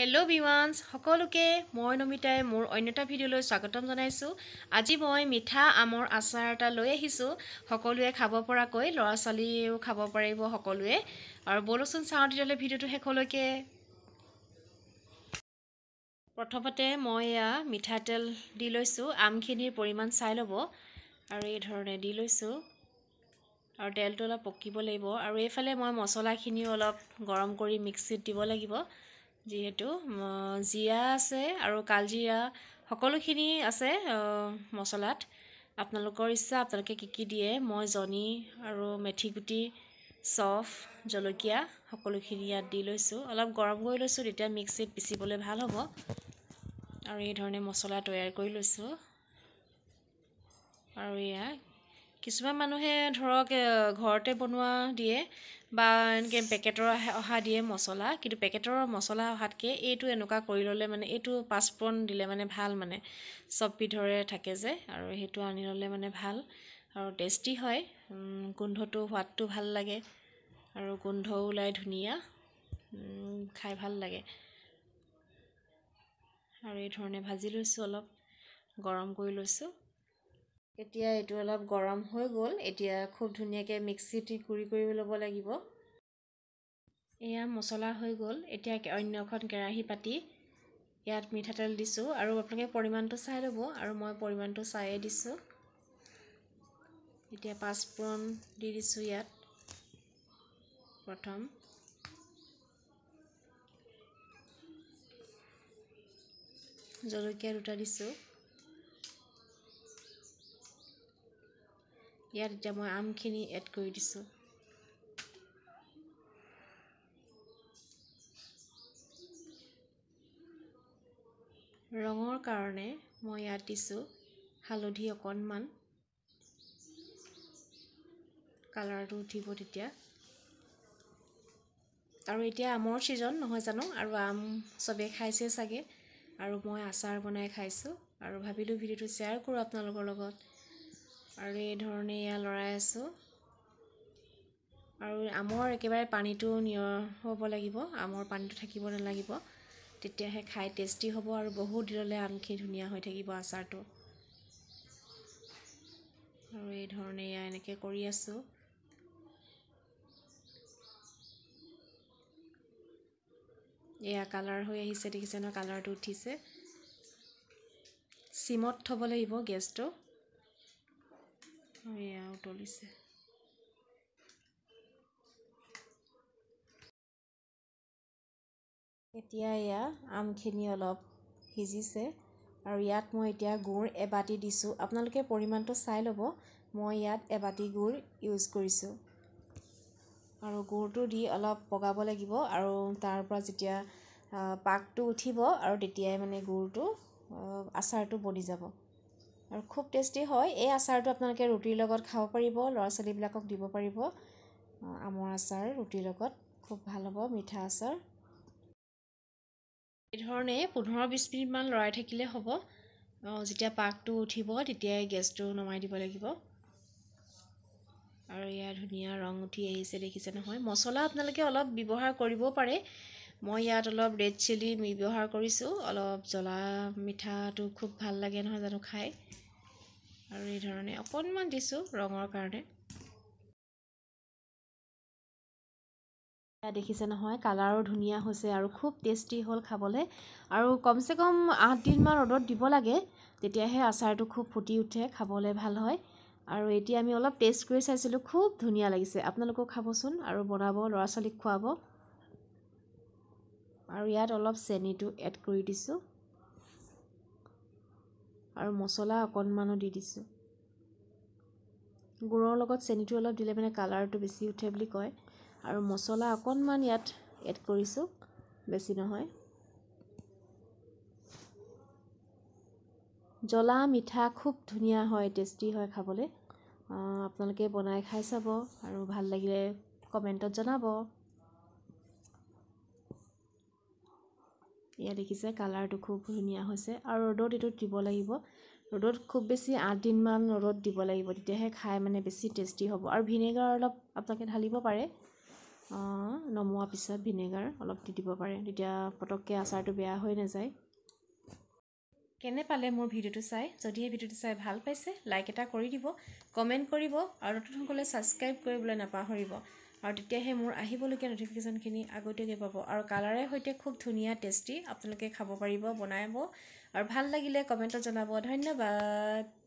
hello' ভিমানছ সকলোকে মই নমিতাই মোৰ অন্য এটা ভিডিঅ'লৈ স্বাগতম জনাইছোঁ আজি মই মিঠা আমৰ আচাৰ এটা লৈ আহিছোঁ সকলোৱে খাব পৰাকৈ ল'ৰা ছোৱালীয়েও খাব পাৰিব সকলোৱে আৰু বলোচোন চাওঁ তেতিয়াহ'লে ভিডিঅ'টো শেষলৈকে প্ৰথমতে মই এয়া মিঠাতেল দি লৈছোঁ আমখিনিৰ পৰিমাণ চাই ল'ব আৰু এইধৰণে দি লৈছোঁ আৰু তেলটো অলপ পকিব লাগিব আৰু এইফালে মই মছলাখিনিও অলপ গৰম কৰি মিক্সিত দিব লাগিব যিহেতু জিৰা আছে আৰু কালজিৰা সকলোখিনি আছে মছলাত আপোনালোকৰ ইচ্ছা আপোনালোকে কি কি দিয়ে মই জনি আৰু মেথিগুটি চফ জলকীয়া সকলোখিনি ইয়াত দি লৈছোঁ অলপ গৰম কৰি লৈছোঁ তেতিয়া মিক্সিত পিচিবলৈ ভাল হ'ব আৰু এইধৰণে ধৰণে মছলা তৈয়াৰ কৰি লৈছোঁ আৰু এয়া কিছুমান মানুহে ধৰক ঘৰতে বনোৱা দিয়ে বা এনেকৈ পেকেটৰ অহা দিয়ে মছলা কিন্তু পেকেটৰ মছলা অহাতকৈ এইটো এনেকুৱা কৰি ল'লে মানে এইটো পাঁচফোৰণ দিলে মানে ভাল মানে চব বিধৰে থাকে যে আৰু সেইটো আনি ল'লে মানে ভাল আৰু টেষ্টি হয় গোন্ধটো সোৱাদটো ভাল লাগে আৰু গোন্ধ ওলাই ধুনীয়া খাই ভাল লাগে আৰু এই ধৰণে ভাজি লৈছোঁ অলপ গৰম কৰি লৈছোঁ এতিয়া এইটো অলপ গৰম হৈ গ'ল এতিয়া খুব ধুনীয়াকৈ মিক্সিত গুড়ি কৰি ল'ব লাগিব এয়া মছলা হৈ গ'ল এতিয়া অন্য এখন কেৰাহী পাতি ইয়াত মিঠাতেল দিছোঁ আৰু আপোনালোকে পৰিমাণটো চাই ল'ব আৰু মই পৰিমাণটো চায়ে দিছোঁ এতিয়া পাঁচফোৰণ দি দিছোঁ ইয়াত প্ৰথম জলকীয়া দুটা দিছোঁ ইয়াত এতিয়া মই আমখিনি এড কৰি দিছোঁ ৰঙৰ কাৰণে মই ইয়াত দিছোঁ হালধি অকণমান কালাৰটো উঠিব তেতিয়া আৰু এতিয়া আমৰ ছিজন নহয় জানো আৰু আম চবে খাইছে চাগে আৰু মই আচাৰ বনাই খাইছোঁ আৰু ভাবিলোঁ ভিডিঅ'টো শ্বেয়াৰ কৰোঁ আপোনালোকৰ লগত আৰু এই ধৰণে ইয়াত লৰাই আছোঁ আৰু আমৰ একেবাৰে পানীটো নিয়ৰ হ'ব লাগিব আমৰ পানীটো থাকিব নালাগিব তেতিয়াহে খাই টেষ্টি হ'ব আৰু বহুত দিনলৈ আমখি ধুনীয়া হৈ থাকিব আচাৰটো আৰু এই ধৰণে ইয়াৰ এনেকৈ কৰি আছোঁ এয়া কালাৰ হৈ আহিছে দেখিছে ন কালাৰটো উঠিছে চিমত থ'ব লাগিব গেছটো এয়া উতলিছে এতিয়া এয়া আমখিনি অলপ সিজিছে আৰু ইয়াত মই এতিয়া গুড় এবাটি দিছোঁ আপোনালোকে পৰিমাণটো চাই ল'ব মই ইয়াত এবাটি গুড় ইউজ কৰিছোঁ আৰু গুড়টো দি অলপ পগাব লাগিব আৰু তাৰ পৰা যেতিয়া পাকটো উঠিব আৰু তেতিয়াই মানে গুড়টো আচাৰটো বনি যাব আৰু খুব টেষ্টি হয় এই আচাৰটো আপোনালোকে ৰুটিৰ লগত খাব পাৰিব ল'ৰা ছোৱালীবিলাকক দিব পাৰিব আমৰ আচাৰ ৰুটিৰ লগত খুব ভাল হ'ব মিঠা আচাৰ এইধৰণে পোন্ধৰ বিছ মিনিটমান লৰাই থাকিলে হ'ব যেতিয়া পাকটো উঠিব তেতিয়াই গেছটো নমাই দিব লাগিব আৰু ইয়াৰ ধুনীয়া ৰং উঠি আহিছে দেখিছে নহয় মছলা আপোনালোকে অলপ ব্যৱহাৰ কৰিব পাৰে মই ইয়াত অলপ ৰেড চিলি ব্যৱহাৰ কৰিছোঁ অলপ জ্বলা মিঠাটো খুব ভাল লাগে নহয় জানো খাই আৰু এইধৰণে অকণমান দিছোঁ ৰঙৰ কাৰণে দেখিছে নহয় কালাৰো ধুনীয়া হৈছে আৰু খুব টেষ্টি হ'ল খাবলৈ আৰু কমচে কম আঠদিনমান ৰ'দত দিব লাগে তেতিয়াহে আচাৰটো খুব ফুটি উঠে খাবলৈ ভাল হয় আৰু এতিয়া আমি অলপ টেষ্ট কৰি চাইছিলোঁ খুব ধুনীয়া লাগিছে আপোনালোকেও খাবচোন আৰু বনাব ল'ৰা ছোৱালীক খুৱাব আৰু ইয়াত অলপ চেনিটো এড কৰি দিছোঁ আৰু মছলা অকণমানো দি দিছোঁ গুড়ৰ লগত চেনিটো অলপ দিলে মানে কালাৰটো বেছি উঠে বুলি কয় আৰু মছলা অকণমান ইয়াত এড কৰিছোঁ বেছি নহয় জলা মিঠা খুব ধুনীয়া হয় টেষ্টি হয় খাবলৈ আপোনালোকে বনাই খাই চাব আৰু ভাল লাগিলে কমেণ্টত জনাব এয়া দেখিছে কালাৰটো খুব ধুনীয়া হৈছে আৰু ৰ'দত এইটো দিব লাগিব ৰ'দত খুব বেছি আঠদিনমান ৰ'দত দিব লাগিব তেতিয়াহে খাই মানে বেছি টেষ্টি হ'ব আৰু ভিনেগাৰ অলপ আপোনালোকে ঢালিব পাৰে নমোৱা পিছত ভিনেগাৰ অলপ দি দিব পাৰে তেতিয়া পটককৈ আচাৰটো বেয়া হৈ নাযায় কেনে পালে মোৰ ভিডিঅ'টো চাই যদিহে ভিডিঅ'টো চাই ভাল পাইছে লাইক এটা কৰি দিব কমেণ্ট কৰিব আৰু নতুন নতুনসকলে ছাবস্ক্ৰাইব কৰিবলৈ নাপাহৰিব আৰু তেতিয়াহে মোৰ আহিবলগীয়া নটিফিকেশ্যনখিনি আগতীয়াকৈ পাব আৰু কালাৰে সৈতে খুব ধুনীয়া টেষ্টি আপোনালোকে খাব পাৰিব বনাব আৰু ভাল লাগিলে কমেণ্টত জনাব ধন্যবাদ